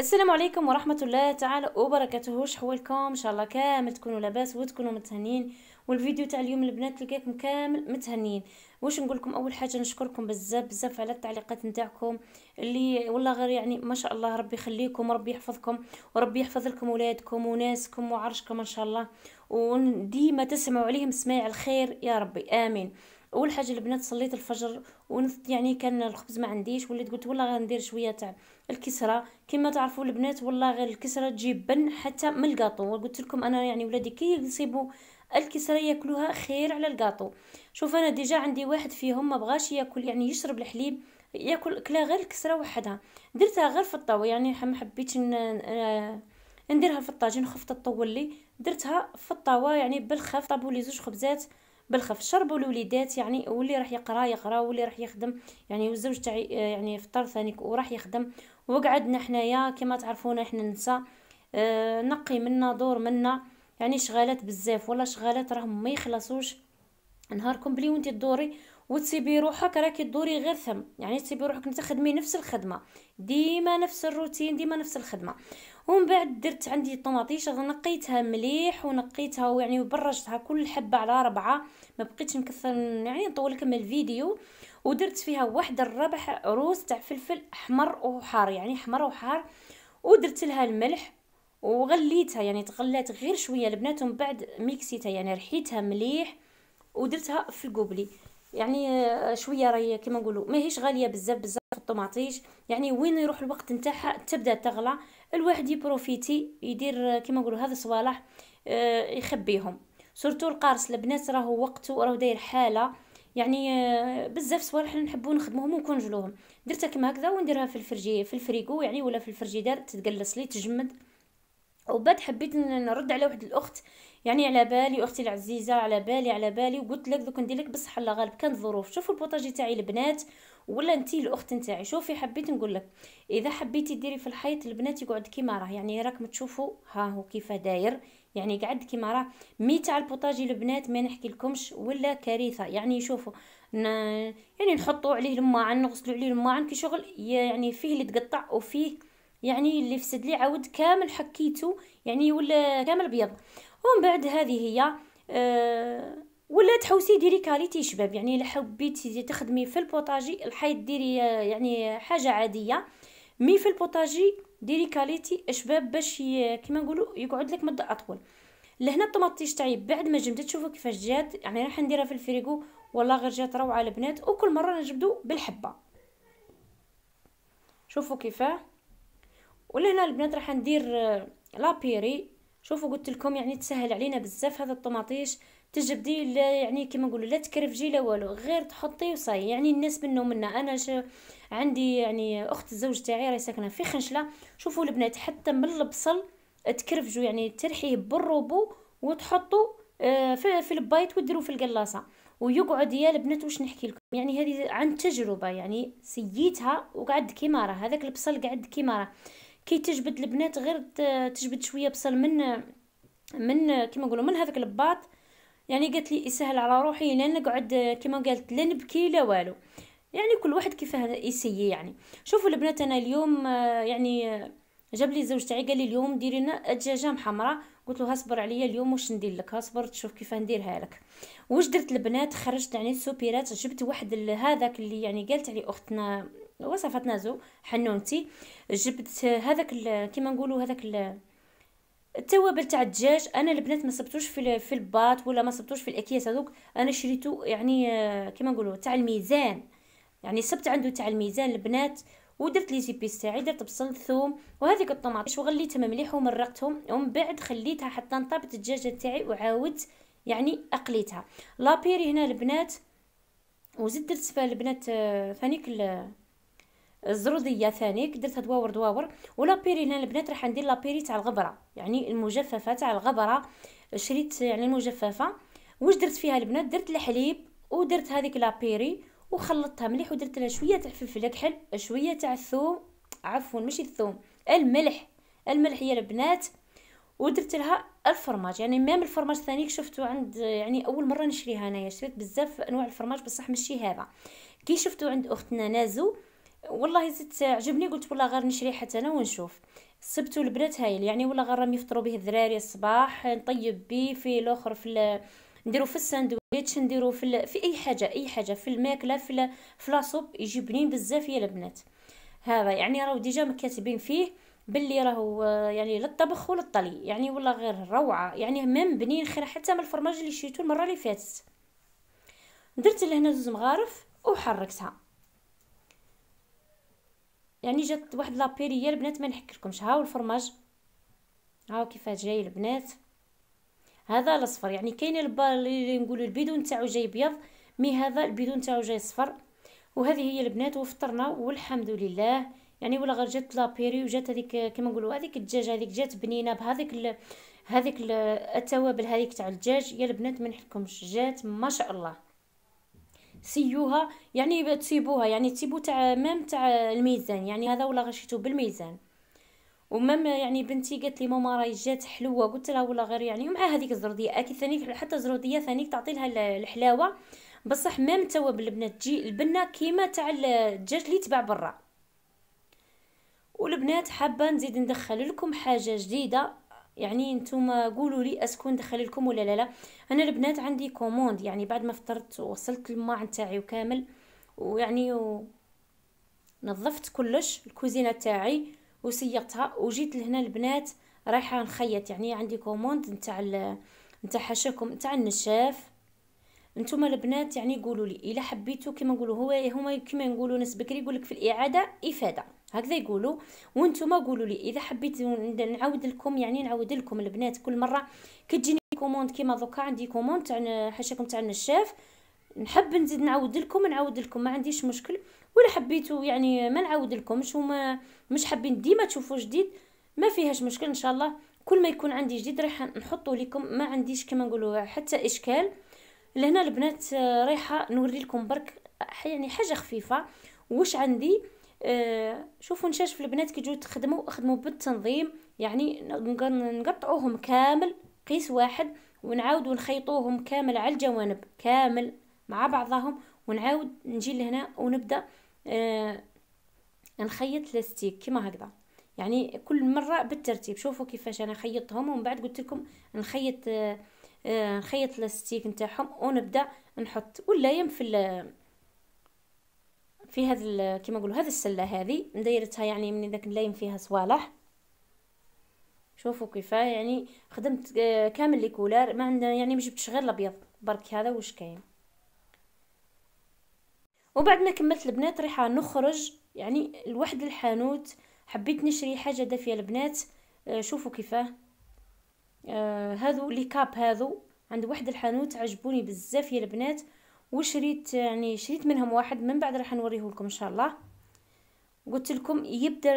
السلام عليكم ورحمة الله تعالى وبركاته شحوالكم ان شاء الله كامل تكونوا لاباس وتكونوا متهنين والفيديو تاع اليوم البنات لقاكم كامل متهنين واش نقول لكم اول حاجه نشكركم بزاف بزاف على التعليقات نتاعكم اللي والله غير يعني ما شاء الله ربي يخليكم ربي يحفظكم وربي يحفظ لكم ولادكم وناسكم وعرشكم ان شاء الله وديما تسمعوا عليهم سماع الخير يا ربي امين اول حاجه البنات صليت الفجر ونفت يعني كان الخبز ما عنديش وليت قلت والله غندير شويه تاع الكسره كما تعرفوا البنات والله غير الكسره تجيب بن حتى من الكاطو وقلت لكم انا يعني ولادي كي يصيبوا الكسره ياكلوها خير على الكاطو شوف انا ديجا عندي واحد فيهم ما بغاش ياكل يعني يشرب الحليب ياكل كلا غير الكسره وحدها درتها غير في الطاوه يعني ما حبيتش نديرها في الطاجين خفت تطول لي درتها في الطاوه يعني بالخف طابوا لي زوج خبزات بالخف شربوا الوليدات يعني واللي راح يقرا يقرا واللي راح يخدم يعني والزوج تاع آه، يعني فطر ثاني وراح يخدم وقعدنا حنايا كما تعرفونا احنا ننسى اه نقي منا دور منا يعني شغالات بزاف ولا شغالات راهم ما يخلصوش نهار كومبلي وانت تدوري وتسيبي روحك راكي تدوري غير ثم يعني تسيبي روحك انت تخدمي نفس الخدمه ديما نفس الروتين ديما نفس الخدمه ومن بعد درت عندي الطماطيش نقيتها مليح ونقيتها ويعني وبرجتها كل حبه على ربعه ما بقيتش نكثر يعني نطول لكم الفيديو ودرت فيها واحد الربع روس تاع فلفل احمر وحار يعني احمر وحار ودرت لها الملح وغليتها يعني تغلات غير شويه البنات ومن بعد ميكسيتها يعني رحيتها مليح ودرتها في الكوبلي يعني آه، شويه راهي كيما نقولوا ماهيش غاليه بزاف بزاف في الطوماطيش يعني وين يروح الوقت نتاعها تبدا تغلى الواحد يبروفيتي يدير آه، كيما نقولوا هذا صوالح آه، يخبيهم سورتو القارص البنات راهو وقته راهو داير حاله يعني بزاف صوالح نحبو نخدموهم ونكونجلوهم درتها كيما هكذا ونديرها في الفرجي في الفريكو يعني ولا في الفرجيدار تتقلص لي تجمد وبعد حبيت نرد على واحد الاخت يعني على بالي اختي العزيزه على بالي على بالي وقلت لك دوك ندير لك بصح الله غالب كانت ظروف شوفوا البوطاجي تاعي البنات ولا انتي الاخت نتاعي شوفي حبيت نقول لك اذا حبيتي ديري في الحيط البنات يقعد كيما راه يعني راكم تشوفوا ها هو كيف داير يعني قعد كيما راه مي تاع البوطاجي البنات ما نحكي لكمش ولا كارثه يعني شوفوا يعني نحطوا عليه الماعن نغسلوا عليه الماعن كي شغل يعني فيه اللي تقطع وفيه يعني اللي فسد لي عاود كامل حكيته يعني ولا كامل بيض ومن بعد هذه هي أه ولا تحوسي ديري كاليتي شباب يعني الا حبيتي تخدمي في البوطاجي الحيط ديري آه، يعني حاجه عاديه مي في البوطاجي ديري كاليتي شباب باش كيما نقولوا يقعد لك مده اطول لهنا الطماطيش تاعي بعد ما جمدت شوفوا كيفاش جات يعني راح نديرها في الفريغو والله غير جات روعه البنات وكل مره نجبدو بالحبه شوفوا كيفاه ولهنا البنات راح ندير آه، لابيري شوفوا قلت لكم يعني تسهل علينا بزاف هذا الطماطيش تجبدي لا يعني كما نقولوا لا تكرفجي لا والو غير تحطي وصاي يعني الناس منا منا انا عندي يعني اخت الزوج تاعي راهي ساكنه في خنشله شوفوا البنات حتى من البصل تكرفجوا يعني ترحيه بالروبو وتحطوا آه، في في البايت وديروا في القلاصه ويقعد يا البنات واش نحكي لكم يعني هذه عن تجربه يعني سيتها وقعد كيما راه هذاك البصل قعد كيما راه كي تجبد البنات غير تجبد شويه بصل من من كيما نقولوا من هذاك الباط يعني قالت لي يسهل على روحي لا نقعد كيما قالت لا نبكي لا والو يعني كل واحد كيفاه يسيي يعني شوفوا البنات انا اليوم آه، يعني آه، جاب لي الزوج تاعي قال لي اليوم ديري لنا دجاجه محمره قلت له اصبر عليا اليوم واش ندير لك اصبر تشوف كيف نديرها لك واش درت البنات خرجت يعني السوبيرات جبت واحد هذاك اللي يعني قالت عليه اختنا وصفات نازو حنونتي جبت هذاك كيما نقولوا هذاك التوابل تاع الدجاج انا البنات ما صبتوش في في الباط ولا ما صبتوش في الاكياس هذوك انا شريتو يعني آه، كيما نقولوا تاع الميزان يعني صبت عنده تاع الميزان البنات ودرت لي بيس تاعي درت بصل ثوم وهذيك الطماطيش وغليتهم مليح ومرقتهم ومن بعد خليتها حتى نطابت الدجاجه تاعي وعاودت يعني اقليتها لابيري هنا البنات وزدت درت البنات آه، فانيك الزروديه ثاني درت هاد واور دواور ولا بيري هنا البنات راح ندير لابيري تاع الغبره يعني المجففه تاع الغبره شريت يعني المجففه واش درت فيها البنات درت الحليب ودرت هذيك لابيري وخلطتها مليح ودرت لها شويه تاع الفلفل اكحل شويه تاع الثوم عفوا ماشي الثوم الملح الملح يا البنات ودرت لها الفرماج يعني ميم الفرماج ثاني شفتو عند يعني اول مره نشريها انايا شريت بزاف انواع الفرماج بصح ماشي هذا كي شفتو عند اختنا نازو والله زدت عجبني قلت والله غير نشري حتى انا ونشوف السبت البنات هايل يعني والله غير راهم يفطروا به الدراري الصباح نطيب به في الاخر في نديرو في الساندويتش نديرو في ال... في اي حاجه اي حاجه في الماكله في ال... في لاصوب يجي بنين بزاف يا البنات هذا يعني راهو ديجا مكاتبين فيه باللي راهو يعني للطبخ وللطلي يعني والله غير روعه يعني مام بنين خير حتى من الفرماج اللي شريتو المره اللي فاتت درت لهنا زوج مغارف وحركتها يعني جات واحد لابيريه البنات ما نحكركمش هاو الفرماج هاو كيفاش جاي البنات هذا الاصفر يعني كاين اللي نقولوا البيدون تاعو جاي بيض مي هذا البيدون تاعو جاي صفر وهذه هي البنات وفطرنا والحمد لله يعني ولا غير جات لابيري وجات هذيك كما نقولوا هذيك الدجاج هذيك جات بنينه بهذيك هذيك التوابل هذيك تاع الدجاج يا البنات ما نحكمش جات ما شاء الله سيوها يعني تسيبوها يعني تسيبو تاع مام تاع الميزان يعني هذا ولا غشيتو بالميزان ومام يعني بنتي قالت لي ماما راهي جات حلوه قلت لها ولا غير يعني ومع هذيك الزرديه اكيد ثاني حتى الزرديه ثانيك تعطي لها الحلاوه بصح مام توا بالبنه تجي البنه كيما تاع الدجاج اللي تباع برا والبنات حابه نزيد ندخل لكم حاجه جديده يعني نتوما قولوا لي اسكون دخل لكم ولا لا لا انا البنات عندي كوموند يعني بعد ما فطرت وصلت الماع نتاعي وكامل ويعني و... نظفت كلش الكوزينه تاعي وسيقتها وجيت لهنا البنات رايحه نخيط يعني عندي كوموند نتاع ال... نتاع حاشاكم نتاع النشاف نتوما البنات يعني قولوا لي الا حبيتو كما نقولوا هو هما كما نقولوا ناس بكري يقولك في الاعاده افاده هكذا يقولوا وانتم قولوا لي اذا حبيت نعاود لكم يعني نعاود لكم البنات كل مره كتجيني كوموند كيما دوكا عندي كوموند تاع حاشاكم تاع النشاف نحب نزيد نعاود لكم نعاود لكم ما عنديش مشكل ولا حبيتوا يعني ما نعاود لكمش وما مش حابين ديما تشوفوا جديد ما فيهاش مشكل ان شاء الله كل ما يكون عندي جديد راح نحطه لكم ما عنديش كما نقولوا حتى اشكال لهنا البنات آه، رايحه نوري لكم برك آه، يعني حاجه خفيفه واش عندي آه، شوفوا نشاش في البنات كي يجوا تخدموا خدموا بالتنظيم يعني نقطعوهم كامل قيس واحد ونعاودوا نخيطوهم كامل على الجوانب كامل مع بعضهم ونعاود نجي لهنا ونبدا آه نخيط لاستيك كما هكذا يعني كل مره بالترتيب شوفوا كيفاش انا خيطتهم ومن بعد قلت لكم نخيط آه آه نخيط لاستيك نتاعهم ونبدا نحط يم في في هذا كيما نقولوا هذه السله هذه مدايرتها يعني من داك ملايم فيها صوالح شوفوا كيفاه يعني خدمت آه، كامل لي كولار ما عندنا يعني ما جبتش غير الابيض برك هذا واش كاين وبعد ما كملت البنات ريحه نخرج يعني لواحد الحانوت حبيت نشري حاجه دافيه البنات آه، شوفوا كيفاه آه هذو لي كاب هذو عند واحد الحانوت عجبوني بزاف يا البنات وشريت يعني شريت منهم واحد من بعد راح نوريه لكم ان شاء الله قلت لكم يبدا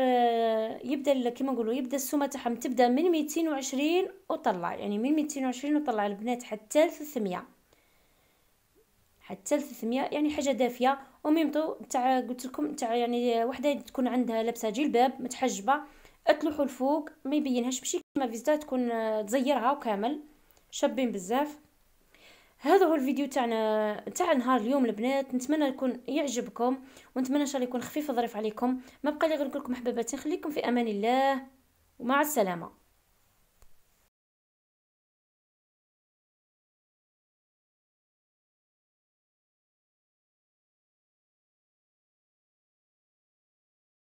يبدا كيما نقولوا يبدا السومه تاعهم تبدا من 220 وطلع يعني من 220 وطلع البنات حتى 300 حتى 300 يعني حاجه دافيه وميمطو تاع قلت لكم تاع يعني وحده تكون عندها لابسه جلباب متحجبه اطلحوا الفوق ما يبينهاش ماشي كيما فيزدا تكون آه، تزيرها وكامل شابين بزاف هذا هو الفيديو تاعنا تاع نهار اليوم البنات نتمنى يكون يعجبكم ونتمنى ان شاء الله يكون خفيف ظريف عليكم ما بقى لي غير نقول لكم احبابتي خليكم في امان الله ومع السلامه